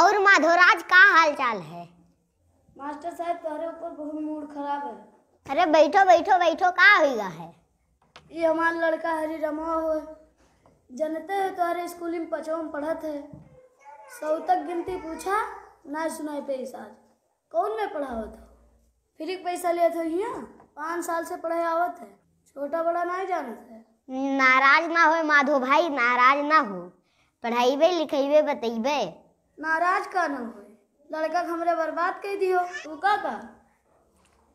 और माधवराज का हाल चाल है मास्टर साहब तुम्हारे ऊपर बहुत मूड खराब है अरे बैठो बैठो बैठो का होगा है ये हमारा लड़का हरी रमा हो जानते हो तुम्हारे स्कूल में पचवा पढ़त है सौ तक गिनती पूछा ना सुनाई पे कौन में पढ़ा तो फिर पैसा लिया था यहाँ पाँच साल से पढ़े आवत है छोटा बड़ा ना जानते है नाराज ना हो माधो भाई नाराज ना हो पढ़ाईबे लिखेबे बतेबे नाराज का न हो लड़का हमरे बर्बाद कर दियो तू का का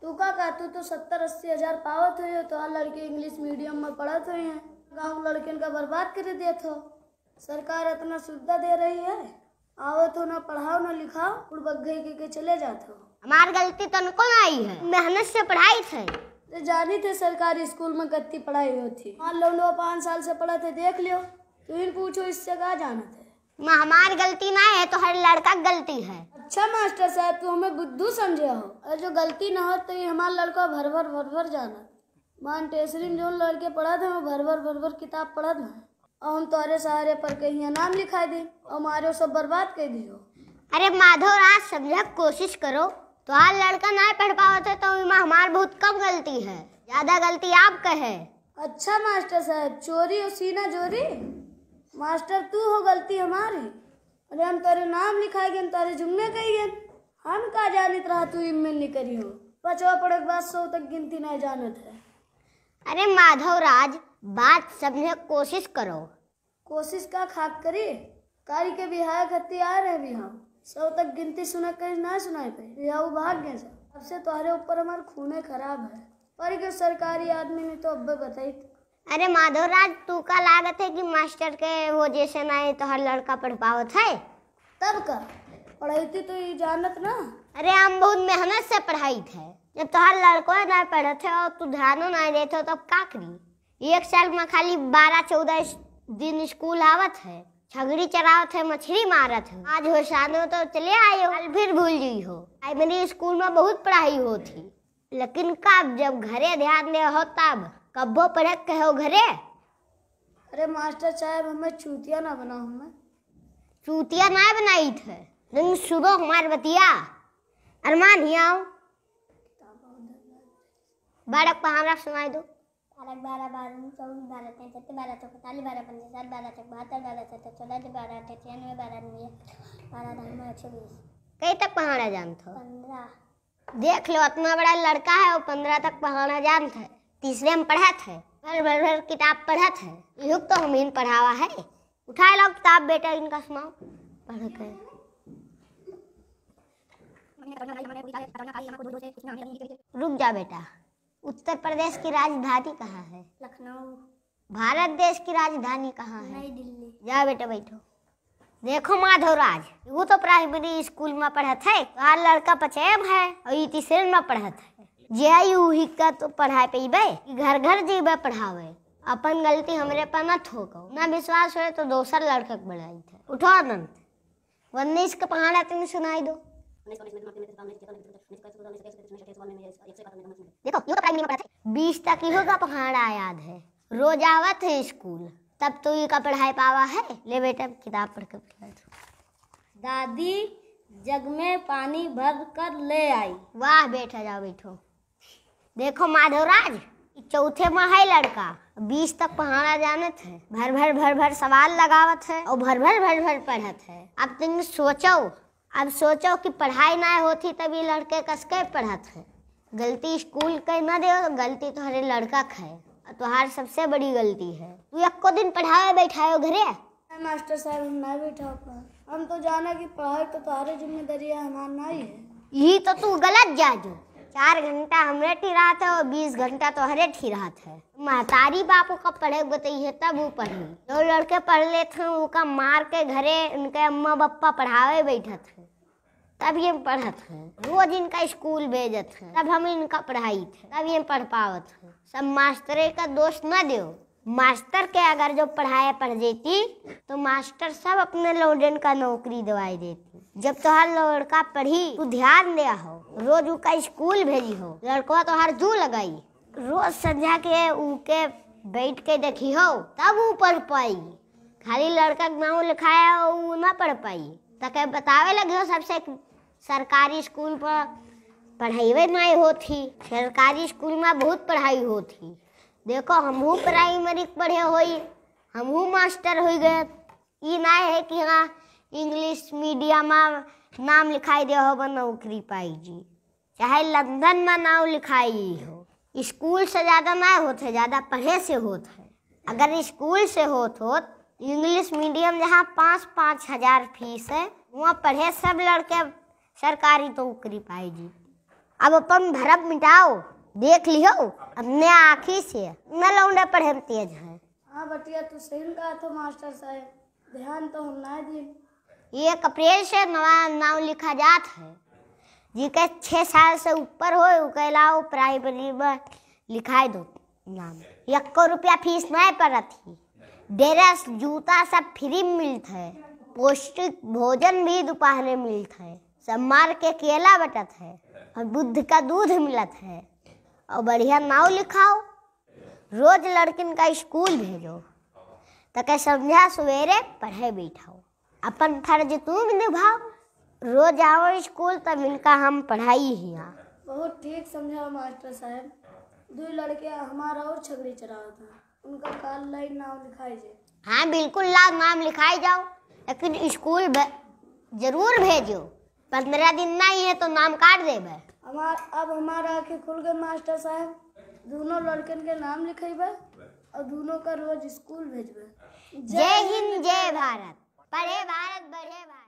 तू का का तू तो सत्तर अस्सी हजार पावत हो तो आ लड़के इंग्लिश मीडियम में पढ़त हुए हैं गाँव लड़के का बर्बाद कर दे हो सरकार इतना सुविधा दे रही है आओ तो ना पढ़ाओ ना लिखाओ और बग्घे के, के चले जाते हो हमारी गलती तो उनको आई है मेहनत से पढ़ाई थे तो जानी थे सरकारी स्कूल में कत्ती पढ़ाई होती मान लो पाँच साल से पढ़ा थे देख लियो तो इन पूछो इससे कहा जाना थे हमार गलती ना है तो हर लड़का गलती है अच्छा मास्टर साहब तू तो हमें बुद्धू समझे हो और जो गलती ना हो तो ये हमारा लड़का भर भर भर भर जाना मान टेसरी जो लड़के पढ़ा थे वो भर भर भर भर किताब पढ़ा था और हम तुम्हारे तो सहारे पर कहीं नाम लिखा दी और हमारे सब बर्बाद कर दी हो अरे माधव राज समझा कोशिश करो तो आज लड़का ना पढ़ पाते तो, तो हमारे बहुत कम गलती है ज्यादा गलती आपका है अच्छा मास्टर साहब चोरी और सीना चोरी मास्टर तू हो गलती हमारी अरे हम तेरे नाम लिखाए गए तेरे जुम्मे कही गए हम का जानित रहा तू इमेल नहीं करी हो पचवा पड़क बात सो तक गिनती नहीं जानत है अरे माधव राज बात सबने कोशिश करो कोशिश का खाक करी कारी के बिहार खत्ती आ रहे भी हम सौ तक गिनती सुना कहीं ना सुनाई पे बिहार भाग गए सब से तुम्हारे ऊपर हमारे खूने खराब है पर के सरकारी आदमी ने तो अब बताई अरे माधवराज तू का लागत है कि मास्टर के वो जैसे ना तो हर लड़का पढ़ पावत है तब का पढ़ाई थी तो ये जानत ना अरे हम बहुत मेहनत से पढ़ाई थे जब तो हर लड़को ना पढ़े थे और तू ध्यान ना देते तब तो का करी एक साल में खाली बारह चौदह दिन स्कूल आवत है छगड़ी चरावत है मछली मारत है आज हो शादी तो चले आये हो फिर भूल गई हो प्राइमरी स्कूल में बहुत पढ़ाई होती लेकिन कब जब घरे ध्यान दे हो तब कब्बो पढ़क कहो घरे अरे मास्टर साहब हमें चूतिया ना बना हमें चूतिया ना बनाई थे दिन सुबह हमार बतिया अरमान ही आओ बारक पहाड़ा सुनाई दो बारक बारह बारह चौबीस बारह तेईस छत्तीस बारह चौतालीस बारह पंद्रह सात बारह तक बहत्तर बारह सत्तर चौदह बारह अठे छियानवे बारह नवे बारह धन में एक सौ बीस कई तक पहाड़ा जानता हो पंद्रह देख लो इतना बड़ा लड़का है वो पंद्रह तक पहाड़ा जानता है तीसरे में पढ़त है भर भर भर किताब पढ़त है युग तो हम इन पढ़ावा है उठा लो किताब बेटा इनका सुनाओ पढ़ कर रुक जा बेटा उत्तर प्रदेश की राजधानी कहाँ है लखनऊ भारत देश की राजधानी कहाँ है नई दिल्ली जा बेटा बैठो देखो माधव राज वो तो प्राइमरी स्कूल में पढ़त है लड़का पचेम है और तीसरे में पढ़त है जे यूही का तो पढ़ाई पे बे घर घर जेबे पढ़ावे अपन गलती हमरे पर ना ठोको ना विश्वास हो तो दोसर लड़का के बढ़ाई थे उठो अनंत वन्ने इसका पहाड़ा तुम सुनाई दो देखो यो तो पढ़ाई नहीं पढ़ा बीस तक यो का पहाड़ याद है रोज आवत है स्कूल तब तो ये का पढ़ाई पावा है ले बेटा किताब पढ़ के पढ़ा दादी जग में पानी भर कर ले आई वाह बेटा जाओ बैठो देखो माधवराज चौथे में है लड़का बीस तक पढ़ाना जानत है भर भर भर भर सवाल लगावत है और भर भर भर भर पढ़त है अब तुम सोचो अब सोचो कि पढ़ाई ना होती तभी लड़के कस के पढ़त है गलती स्कूल के ना दे गलती तुम्हारे तो लड़का है तुम्हार सबसे बड़ी गलती है तू एक दिन पढ़ाए हो घरे मास्टर साहब हम ना बैठा हम तो जाना कि पढ़ाई तो तुम्हारी जिम्मेदारी है हमारा नहीं है यही तो तू गलत जाजू चार घंटा हमरे रात है और बीस घंटा तोहरे रात है महतारी बाप का पढ़े बताइए तब वो पढ़ी जो लड़के पढ़ लेते हैं उनका मार के घरे उनके अम्मा पप्पा पढ़ावे बैठे थे तब ये पढ़त हैं रोज इनका स्कूल भेजत हैं तब हम इनका पढ़ाई थे तब ये पढ़ पावत थे सब मास्टरे का दोष न दे मास्टर के अगर जो पढ़ाए पढ़ देती तो मास्टर सब अपने लोडन का नौकरी दवाई देती जब तुहार तो लड़का पढ़ी तो ध्यान दिया हो रोज उका स्कूल भेजी हो लड़कवा तो हर जू लगाई रोज संध्या के उके बैठ के देखी हो तब वो पढ़ पाई खाली लड़का के नाम लिखाया हो वो ना पढ़ पाई तक बतावे लगे हो सबसे सरकारी स्कूल पर पढ़ाई नहीं होती सरकारी स्कूल में बहुत पढ़ाई होती देखो हमहू प्राइमरी पढ़े हो हमहू मास्टर हो गए ये ना है कि हाँ इंग्लिश मीडियम में नाम लिखाई दे हो नौकरी पाई जी चाहे लंदन में नाम लिखाई हो स्कूल से ज़्यादा ना होते है ज़्यादा पढ़े से होते है अगर स्कूल से हो तो इंग्लिश मीडियम जहाँ पाँच पाँच हजार फीस है वहाँ पढ़े सब लड़के सरकारी नौकरी तो पाई जी अब अपन भरप मिटाओ देख लियो अपने आँखी से न लौंडे पढ़े तेज है हाँ बटिया तू सही कहा था तो मास्टर साहब ध्यान तो हम ना दी एक अप्रैल से नवा नाम लिखा जात है जिके छः साल से ऊपर हो उकेलाओ प्राइमरी में लिखाई दो नाम एक रुपया फीस नहीं पड़ती ड्रेस जूता सब फ्री मिलता है पौष्टिक भोजन भी दोपहर में मिलता है मार के केला बटत है और बुद्ध का दूध मिलत है और बढ़िया नाव लिखाओ रोज लड़किन का स्कूल भेजो तक समझा सवेरे पढ़े बैठाओ अपन फर्ज तू भी निभाओ रोज आओ स्कूल तब इनका हम पढ़ाई ही हाँ बहुत ठीक समझा मास्टर साहब दो लड़के हमारा और छगड़ी चढ़ा था उनका काल लाइन नाम लिखाई जाए हाँ बिल्कुल लाल नाम लिखाई जाओ लेकिन स्कूल जरूर भेजो पंद्रह दिन नहीं है तो नाम काट दे भाई हमार अब हमारा आँखें खुल गए मास्टर साहब दोनों लड़कन के नाम लिखेबे और दोनों का रोज स्कूल भेजबे जय हिंद जय भारत पढ़े भारत बढ़े भारत